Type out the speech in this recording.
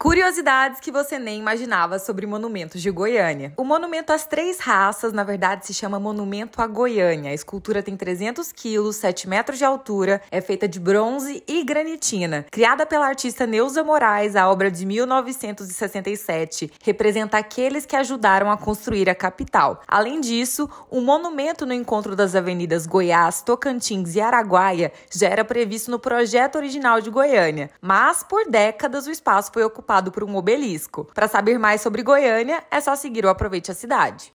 Curiosidades que você nem imaginava sobre monumentos de Goiânia. O monumento às três raças, na verdade, se chama Monumento à Goiânia. A escultura tem 300 quilos, 7 metros de altura, é feita de bronze e granitina. Criada pela artista Neuza Moraes, a obra é de 1967 representa aqueles que ajudaram a construir a capital. Além disso, o monumento no encontro das avenidas Goiás, Tocantins e Araguaia já era previsto no projeto original de Goiânia, mas por décadas o espaço foi ocupado ocupado por um obelisco. Para saber mais sobre Goiânia, é só seguir o Aproveite a Cidade.